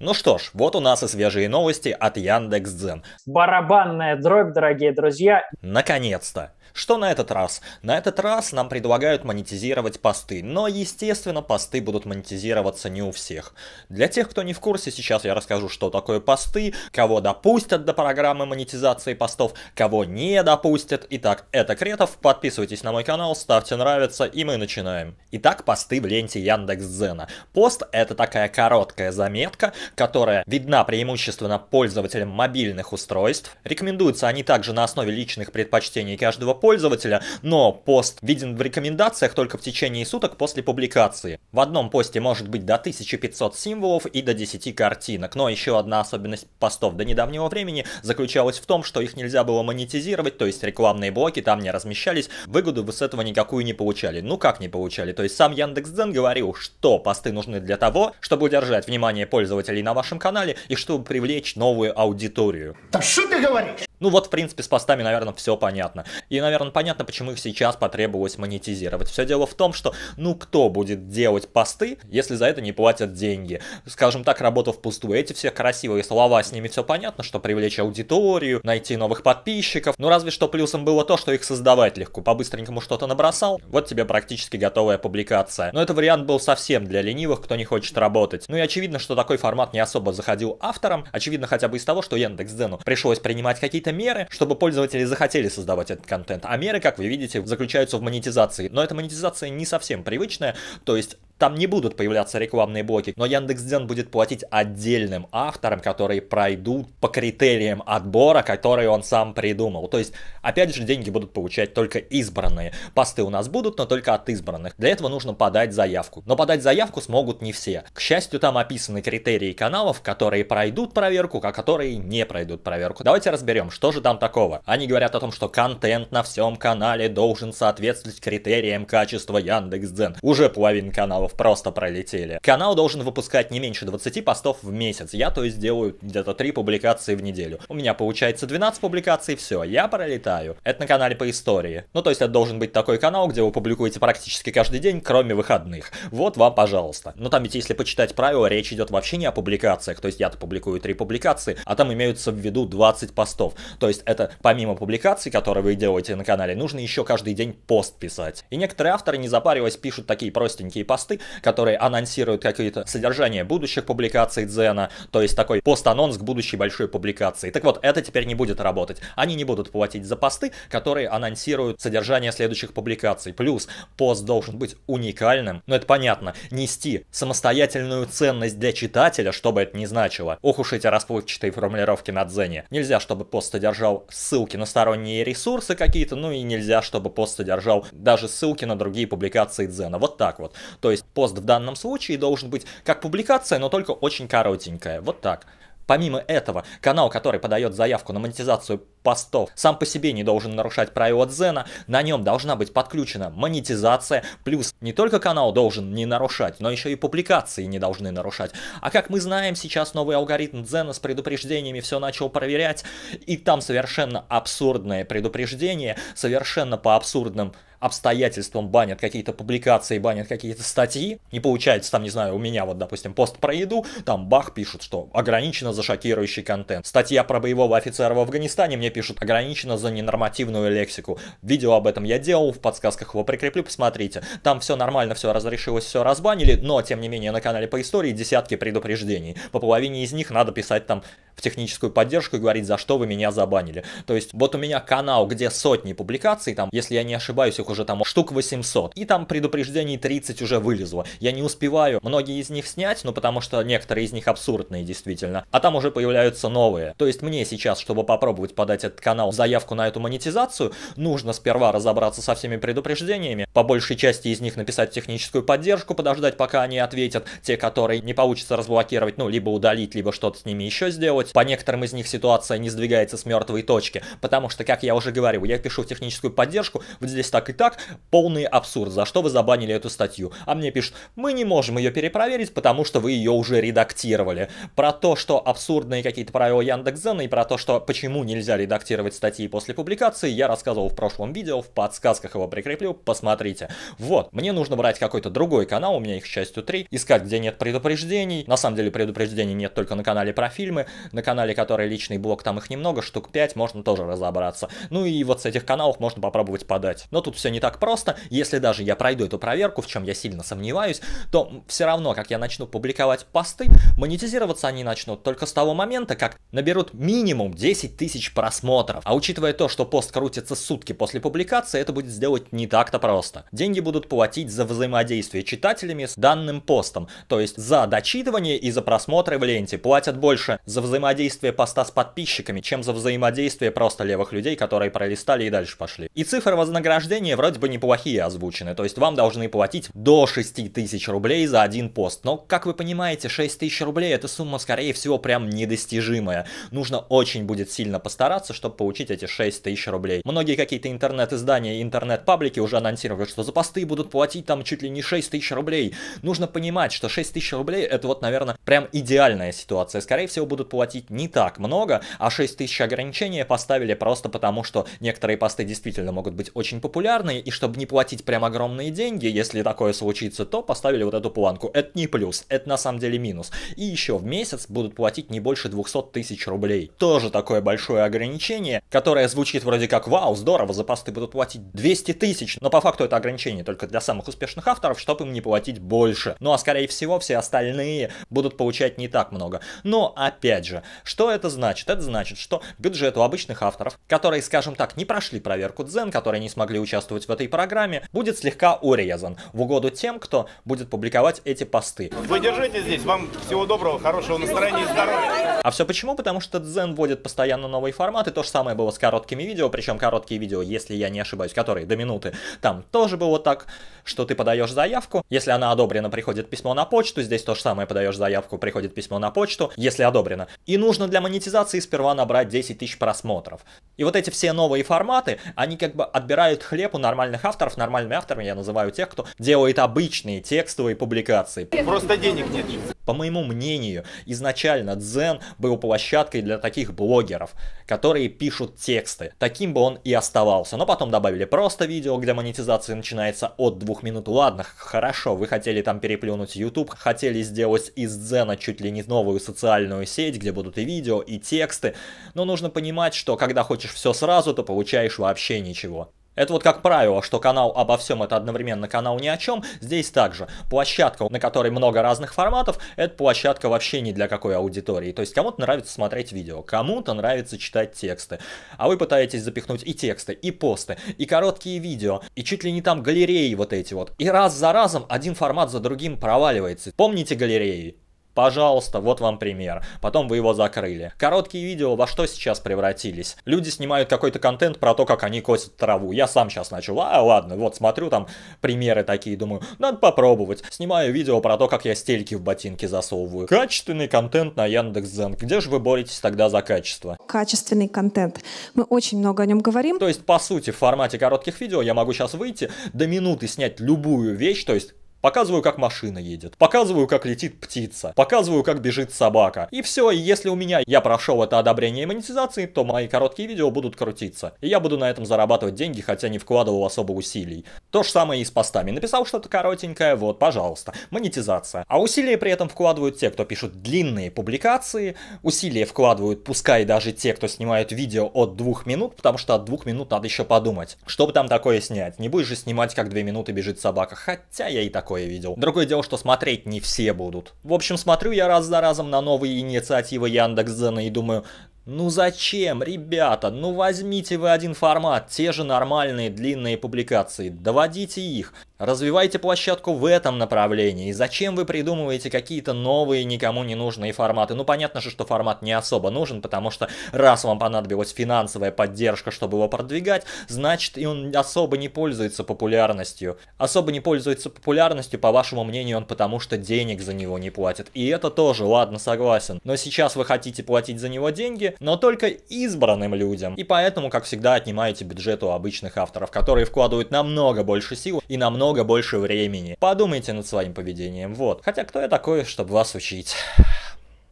Ну что ж, вот у нас и свежие новости от Яндекс.Дзен. Барабанная дробь, дорогие друзья. Наконец-то. Что на этот раз? На этот раз нам предлагают монетизировать посты, но, естественно, посты будут монетизироваться не у всех. Для тех, кто не в курсе, сейчас я расскажу, что такое посты, кого допустят до программы монетизации постов, кого не допустят. Итак, это Кретов, подписывайтесь на мой канал, ставьте нравится, и мы начинаем. Итак, посты в ленте Яндекс.Дзена. Пост — это такая короткая заметка, которая видна преимущественно пользователям мобильных устройств. Рекомендуются они также на основе личных предпочтений каждого пользователя, но пост виден в рекомендациях только в течение суток после публикации. В одном посте может быть до 1500 символов и до 10 картинок, но еще одна особенность постов до недавнего времени заключалась в том, что их нельзя было монетизировать, то есть рекламные блоки там не размещались, выгоду вы с этого никакую не получали. Ну как не получали? То есть сам Яндекс.Дзен говорил, что посты нужны для того, чтобы удержать внимание пользователей слушателей на вашем канале и чтобы привлечь новую аудиторию. Да что ты говоришь? Ну вот, в принципе, с постами, наверное, все понятно. И, наверное, понятно, почему их сейчас потребовалось монетизировать. Все дело в том, что, ну, кто будет делать посты, если за это не платят деньги? Скажем так, работа впустую. Эти все красивые слова, с ними все понятно, что привлечь аудиторию, найти новых подписчиков. Ну, разве что плюсом было то, что их создавать легко. По-быстренькому что-то набросал, вот тебе практически готовая публикация. Но это вариант был совсем для ленивых, кто не хочет работать. Ну и очевидно, что такой формат формат не особо заходил авторам, очевидно хотя бы из того, что Яндекс.Дзену пришлось принимать какие-то меры, чтобы пользователи захотели создавать этот контент. А меры, как вы видите, заключаются в монетизации. Но эта монетизация не совсем привычная, то есть там не будут появляться рекламные блоки, но Яндекс.Дзен будет платить отдельным авторам, которые пройдут по критериям отбора, которые он сам придумал. То есть, опять же, деньги будут получать только избранные. Посты у нас будут, но только от избранных. Для этого нужно подать заявку. Но подать заявку смогут не все. К счастью, там описаны критерии каналов, которые пройдут проверку, а которые не пройдут проверку. Давайте разберем, что же там такого. Они говорят о том, что контент на всем канале должен соответствовать критериям качества Яндекс.Дзен. Уже половина каналов постов просто пролетели. Канал должен выпускать не меньше 20 постов в месяц. Я то есть делаю где-то 3 публикации в неделю. У меня получается 12 публикаций, все, я пролетаю. Это на канале по истории. Ну то есть это должен быть такой канал, где вы публикуете практически каждый день, кроме выходных. Вот вам, пожалуйста. Но там ведь если почитать правила, речь идет вообще не о публикациях. То есть я-то публикую 3 публикации, а там имеются в виду 20 постов. То есть это помимо публикаций, которые вы делаете на канале, нужно еще каждый день пост писать. И некоторые авторы, не запариваясь, пишут такие простенькие посты, которые анонсируют какие-то содержания будущих публикаций Дзена, то есть такой пост-анонс к будущей большой публикации. Так вот, это теперь не будет работать. Они не будут платить за посты, которые анонсируют содержание следующих публикаций. Плюс пост должен быть уникальным, но это понятно, нести самостоятельную ценность для читателя, что бы это ни значило. Ох уж эти расплывчатые формулировки на Дзене. Нельзя, чтобы пост содержал ссылки на сторонние ресурсы какие-то, ну и нельзя, чтобы пост содержал даже ссылки на другие публикации Дзена. Вот так вот. То есть Пост в данном случае должен быть как публикация, но только очень коротенькая. Вот так. Помимо этого, канал, который подает заявку на монетизацию постов, сам по себе не должен нарушать правила Дзена, на нем должна быть подключена монетизация, плюс не только канал должен не нарушать, но еще и публикации не должны нарушать. А как мы знаем, сейчас новый алгоритм Дзена с предупреждениями все начал проверять, и там совершенно абсурдное предупреждение, совершенно по абсурдным обстоятельствам банят какие-то публикации, банят какие-то статьи, не получается там, не знаю, у меня вот, допустим, пост про еду, там бах пишут, что ограничено за шокирующий контент. Статья про боевого офицера в Афганистане мне пишут ограничено за ненормативную лексику. Видео об этом я делал, в подсказках его прикреплю, посмотрите. Там все нормально, все разрешилось, все разбанили, но, тем не менее, на канале по истории десятки предупреждений. По половине из них надо писать там техническую поддержку и говорить, за что вы меня забанили. То есть вот у меня канал, где сотни публикаций, там, если я не ошибаюсь, их уже там штук 800, и там предупреждений 30 уже вылезло. Я не успеваю многие из них снять, ну потому что некоторые из них абсурдные действительно, а там уже появляются новые. То есть мне сейчас, чтобы попробовать подать этот канал заявку на эту монетизацию, нужно сперва разобраться со всеми предупреждениями, по большей части из них написать техническую поддержку, подождать пока они ответят, те, которые не получится разблокировать, ну либо удалить, либо что-то с ними еще сделать, делать. По некоторым из них ситуация не сдвигается с мертвой точки, потому что, как я уже говорил, я пишу в техническую поддержку, вот здесь так и так, полный абсурд, за что вы забанили эту статью. А мне пишут, мы не можем ее перепроверить, потому что вы ее уже редактировали. Про то, что абсурдные какие-то правила Яндекс.Зена и про то, что почему нельзя редактировать статьи после публикации, я рассказывал в прошлом видео, в подсказках его прикреплю, посмотрите. Вот, мне нужно брать какой-то другой канал, у меня их, к счастью, три, искать, где нет предупреждений, на самом деле предупреждений нет только на канале про фильмы, на на канале который личный блог, там их немного, штук 5, можно тоже разобраться. Ну и вот с этих каналов можно попробовать подать. Но тут все не так просто, если даже я пройду эту проверку, в чем я сильно сомневаюсь, то все равно, как я начну публиковать посты, монетизироваться они начнут только с того момента, как наберут минимум 10 тысяч просмотров. А учитывая то, что пост крутится сутки после публикации, это будет сделать не так-то просто. Деньги будут платить за взаимодействие читателями с данным постом, то есть за дочитывание и за просмотры в ленте. Платят больше за взаимодействие взаимодействие поста с подписчиками, чем за взаимодействие просто левых людей, которые пролистали и дальше пошли. И цифры вознаграждения вроде бы неплохие озвучены, то есть вам должны платить до 6 тысяч рублей за один пост. Но, как вы понимаете, 6 тысяч рублей это сумма, скорее всего, прям недостижимая. Нужно очень будет сильно постараться, чтобы получить эти 6 тысяч рублей. Многие какие-то интернет-издания, интернет-паблики уже анонсировали, что за посты будут платить там чуть ли не 6 тысяч рублей. Нужно понимать, что 6 тысяч рублей это вот, наверное, прям идеальная ситуация. Скорее всего, будут платить платить не так много, а 6000 ограничения поставили просто потому, что некоторые посты действительно могут быть очень популярны, и чтобы не платить прям огромные деньги, если такое случится, то поставили вот эту планку. Это не плюс, это на самом деле минус. И еще в месяц будут платить не больше 200 тысяч рублей. Тоже такое большое ограничение, которое звучит вроде как «Вау, здорово, за посты будут платить 200 тысяч», но по факту это ограничение только для самых успешных авторов, чтобы им не платить больше. Ну а скорее всего все остальные будут получать не так много. Но опять же, мира. Что это значит? Это значит, что бюджет у обычных авторов, которые, скажем так, не прошли проверку дзен, которые не смогли участвовать в этой программе, будет слегка урезан в угоду тем, кто будет публиковать эти посты. Вы держите здесь, вам всего доброго, хорошего настроения и здоровья. А все почему? Потому что дзен вводит постоянно новые форматы, то же самое было с короткими видео, причем короткие видео, если я не ошибаюсь, которые до минуты, там тоже было так, что ты подаешь заявку, если она одобрена, приходит письмо на почту, здесь то же самое, подаешь заявку, приходит письмо на почту, если одобрено. И нужно для монетизации сперва набрать 10 тысяч просмотров. И вот эти все новые форматы, они как бы отбирают хлеб у нормальных авторов. Нормальными авторами я называю тех, кто делает обычные текстовые публикации. Просто денег нет. По моему мнению, изначально Дзен был площадкой для таких блогеров, которые пишут тексты. Таким бы он и оставался. Но потом добавили просто видео, где монетизация начинается от двух минут. Ладно, хорошо, вы хотели там переплюнуть YouTube, хотели сделать из Дзена чуть ли не новую социальную сеть, где бы будут и видео, и тексты, но нужно понимать, что когда хочешь все сразу, то получаешь вообще ничего. Это вот как правило, что канал обо всем это одновременно канал ни о чем, здесь также. Площадка, на которой много разных форматов, это площадка вообще не для какой аудитории. То есть кому-то нравится смотреть видео, кому-то нравится читать тексты. А вы пытаетесь запихнуть и тексты, и посты, и короткие видео, и чуть ли не там галереи вот эти вот. И раз за разом один формат за другим проваливается. Помните галереи? Пожалуйста, вот вам пример. Потом вы его закрыли. Короткие видео во что сейчас превратились? Люди снимают какой-то контент про то, как они косят траву. Я сам сейчас начал. А, ладно, вот смотрю там примеры такие, думаю, надо попробовать. Снимаю видео про то, как я стельки в ботинки засовываю. Качественный контент на Яндекс.Зен. Где же вы боретесь тогда за качество? Качественный контент. Мы очень много о нем говорим. То есть, по сути, в формате коротких видео я могу сейчас выйти, до минуты снять любую вещь, то есть Показываю, как машина едет. Показываю, как летит птица. Показываю, как бежит собака. И все, если у меня я прошел это одобрение и монетизации, то мои короткие видео будут крутиться. И я буду на этом зарабатывать деньги, хотя не вкладывал особо усилий. То же самое и с постами. Написал что-то коротенькое, вот, пожалуйста. Монетизация. А усилия при этом вкладывают те, кто пишут длинные публикации. Усилия вкладывают, пускай даже те, кто снимает видео от двух минут, потому что от двух минут надо еще подумать. Что бы там такое снять? Не будешь же снимать, как две минуты бежит собака. Хотя я и такой такое видел. Другое дело, что смотреть не все будут. В общем, смотрю я раз за разом на новые инициативы Яндекс.Дзена и думаю, ну зачем, ребята, ну возьмите вы один формат, те же нормальные длинные публикации, доводите их. Развивайте площадку в этом направлении. И Зачем вы придумываете какие-то новые, никому не нужные форматы? Ну, понятно же, что формат не особо нужен, потому что раз вам понадобилась финансовая поддержка, чтобы его продвигать, значит, и он особо не пользуется популярностью. Особо не пользуется популярностью, по вашему мнению, он потому что денег за него не платит. И это тоже, ладно, согласен. Но сейчас вы хотите платить за него деньги, но только избранным людям. И поэтому, как всегда, отнимаете бюджет у обычных авторов, которые вкладывают намного больше сил и намного намного больше времени. Подумайте над своим поведением, вот. Хотя кто я такой, чтобы вас учить?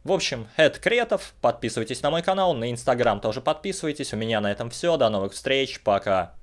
В общем, это Кретов, подписывайтесь на мой канал, на инстаграм тоже подписывайтесь, у меня на этом все, до новых встреч, пока!